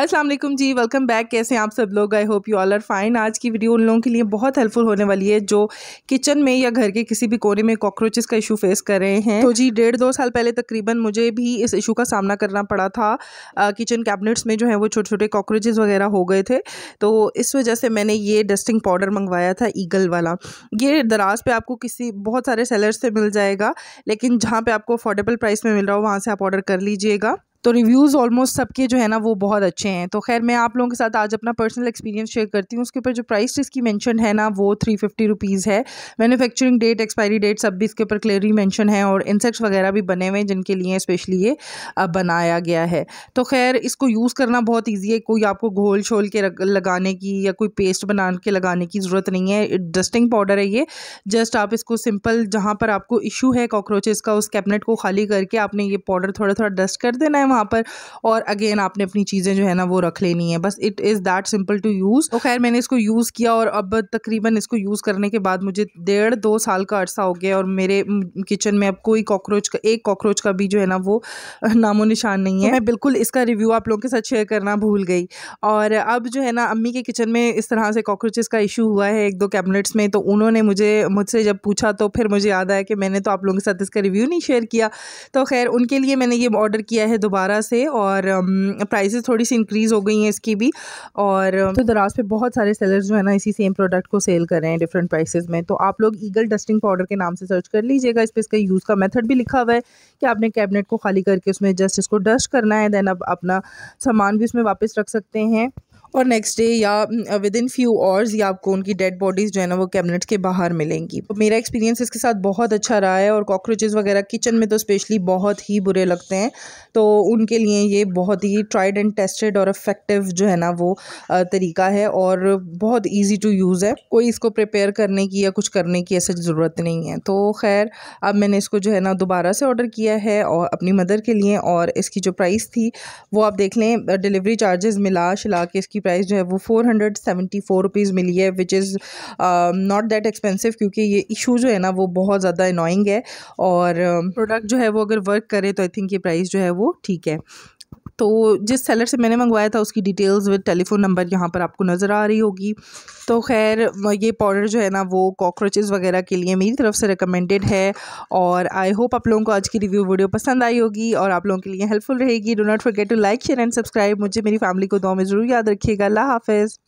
असलम जी welcome back कैसे हैं आप सब लोग I hope you all are fine आज की वीडियो उन लोगों के लिए बहुत हेल्पफुल होने वाली है जो किचन में या घर के किसी भी कोने में कॉकरोचेस का इशू फेस कर रहे हैं तो जी डेढ़ दो साल पहले तकरीबन मुझे भी इस इशू का सामना करना पड़ा था किचन कैबिनेट्स में जो है वो छोटे छोटे कॉकरोचेज़ वगैरह हो गए थे तो इस वजह से मैंने ये डस्टिंग पाउडर मंगवाया था ईगल वाला ये दराज पर आपको किसी बहुत सारे सेलर से मिल जाएगा लेकिन जहाँ पर आपको अफोर्डेबल प्राइस में मिल रहा हो वहाँ से आप ऑर्डर कर लीजिएगा तो रिव्यूज़ ऑलमोस्ट सबके जो है ना वो बहुत अच्छे हैं तो खैर मैं आप लोगों के साथ आज अपना पर्सनल एक्सपीरियंस शेयर करती हूँ उसके ऊपर जो प्राइस इसकी मेंशन है ना वो थ्री फिफ्टी रुपीज़ है मैन्युफैक्चरिंग डेट एक्सपायरी डेट सब भी इसके ऊपर क्लियरली मेंशन है और इंसेक्ट्स वगैरह भी बने हुए हैं जिनके लिए स्पेशली ये बनाया गया है तो खैर इसको यूज़ करना बहुत ईजी है कोई आपको घोल छोल के लगाने की या कोई पेस्ट बना के लगाने की ज़रूरत नहीं है डस्टिंग पाउडर है ये जस्ट आप इसको सिंपल जहाँ पर आपको इशू है कॉकरोचेज़ का उस कैबिनेट को खाली करके आपने ये पाउडर थोड़ा थोड़ा डस्ट कर देना है वहाँ पर और अगेन आपने अपनी चीज़ें जो है ना वो रख लेनी है बस it is that simple to use तो खैर मैंने इसको यूज़ किया और अब तकरीबन इसको यूज़ करने के बाद मुझे डेढ़ दो साल का अर्सा हो गया और मेरे किचन में अब कोई कॉकरोच का एक कॉकरोच का भी जो है ना वो नामो निशान नहीं तो है तो मैं बिल्कुल इसका रिव्यू आप लोगों के साथ शेयर करना भूल गई और अब जो है ना अम्मी के किचन में इस तरह से कॉकरोचेस का इशू हुआ है एक दो कैबिनेट्स में तो उन्होंने मुझे मुझसे जब पूछा तो फिर मुझे याद आया कि मैंने तो आप लोगों के साथ इसका रिव्यू नहीं शेयर किया तो खैर उनके लिए मैंने ये ऑर्डर किया है दोबारा दोबारा से और प्राइसेस थोड़ी सी इंक्रीज़ हो गई हैं इसकी भी और तो दराज पे बहुत सारे सेलर्स जो है ना इसी सेम प्रोडक्ट को सेल कर रहे हैं डिफरेंट प्राइसेस में तो आप लोग ईगल डस्टिंग पाउडर के नाम से सर्च कर लीजिएगा इस पर इसका यूज़ का मेथड भी लिखा हुआ है कि आपने कैबिनेट को खाली करके उसमें जस्ट इसको डस्ट करना है देन अब अपना सामान भी उसमें वापस रख सकते हैं और नेक्स्ट डे या विद इन फ्यू आवर्स या आपको उनकी डेड बॉडीज़ जो है ना वो कैबिनेट के बाहर मिलेंगी तो मेरा एक्सपीरियंस इसके साथ बहुत अच्छा रहा है और कॉकरोचेज़ वगैरह किचन में तो स्पेशली बहुत ही बुरे लगते हैं तो उनके लिए ये बहुत ही ट्राइड एंड टेस्टेड और इफेक्टिव जो है ना वो uh, तरीका है और बहुत ईजी टू यूज़ है कोई इसको प्रिपेयर करने की या कुछ करने की ऐसा ज़रूरत नहीं है तो खैर अब मैंने इसको जो है ना दोबारा से ऑर्डर किया है और अपनी मदर के लिए और इसकी जो प्राइस थी वो आप देख लें डिलीवरी चार्जेस मिला शिला के इसकी इसकी प्राइस जो है वो four hundred seventy four rupees मिली है which is not that expensive क्योंकि ये इशू जो है ना वो बहुत ज़्यादा अनोइंग है और प्रोडक्ट um, जो है वो अगर वर्क करे तो आई थिंक ये प्राइस जो है वो ठीक है तो जिस सेलर से मैंने मंगवाया था उसकी डिटेल्स विद टेलीफ़ोन नंबर यहाँ पर आपको नज़र आ रही होगी तो खैर ये पाउडर जो है ना वो कॉकरोचेज़ वगैरह के लिए मेरी तरफ से रिकमेंडेड है और आई होप आप लोगों को आज की रिव्यू वीडियो पसंद आई होगी और आप लोगों के लिए हेल्पफुल रहेगी do not forget to like share and subscribe मुझे मेरी फैमिली को दो में ज़रूर याद रखिएगा अल्लाह हाफिज़